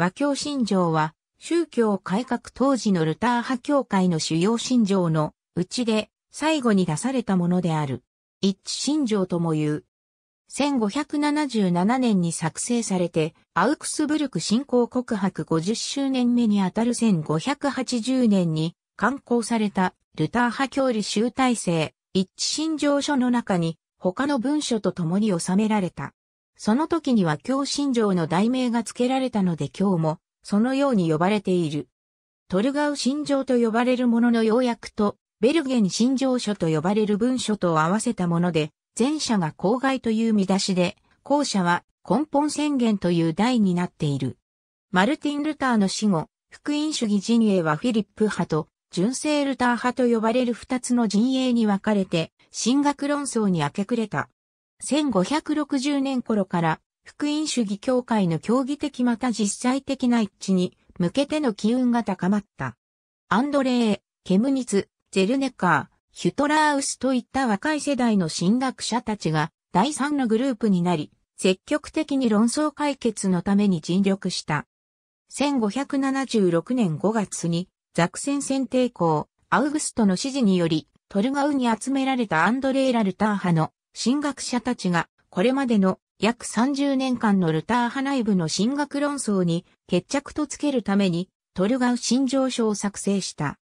和教信条は、宗教改革当時のルター派教会の主要信条のうちで最後に出されたものである。一致信条とも言う。1577年に作成されて、アウクスブルク信仰告白50周年目にあたる1580年に刊行されたルター派教理集大成、一致信条書の中に他の文書と共に収められた。その時には京新城の題名が付けられたので今日も、そのように呼ばれている。トルガウ新城と呼ばれるものの要約と、ベルゲン新城書と呼ばれる文書とを合わせたもので、前者が公害という見出しで、後者は根本宣言という題になっている。マルティン・ルターの死後、福音主義陣営はフィリップ派と、純正ルター派と呼ばれる二つの陣営に分かれて、神学論争に明け暮れた。1560年頃から福音主義教会の競技的また実際的な一致に向けての機運が高まった。アンドレー、ケムニツ、ゼルネカー、ヒュトラウスといった若い世代の神学者たちが第3のグループになり、積極的に論争解決のために尽力した。1576年5月にザクセン選定校、アウグストの指示により、トルガウに集められたアンドレー・ラルター派の進学者たちがこれまでの約30年間のルター派内部の進学論争に決着とつけるためにトルガウ新上書を作成した。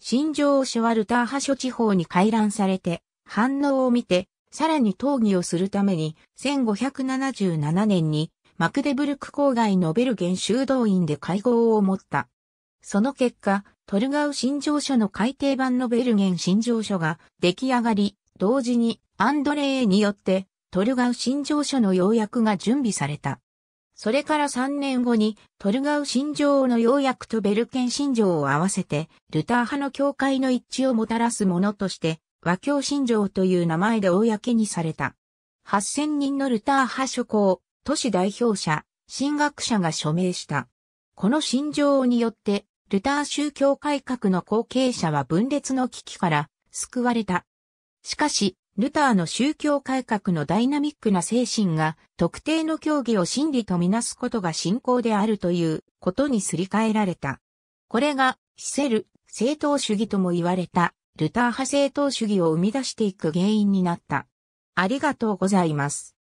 新上書はルター派諸地方に回覧されて反応を見てさらに討議をするために1577年にマクデブルク郊外のベルゲン修道院で会合を持った。その結果、トルガウ新上書の改訂版のベルゲン新上書が出来上がり、同時にアンドレーによってトルガウ新庄書の要約が準備された。それから3年後にトルガウ新条の要約とベルケン新条を合わせてルター派の教会の一致をもたらすものとして和教新条という名前で公にされた。8000人のルター派諸侯、都市代表者、神学者が署名した。この新条によって、ルター宗教改革の後継者は分裂の危機から救われた。しかし、ルターの宗教改革のダイナミックな精神が特定の教義を真理とみなすことが信仰であるということにすり替えられた。これがシセル、正当主義とも言われた、ルター派正当主義を生み出していく原因になった。ありがとうございます。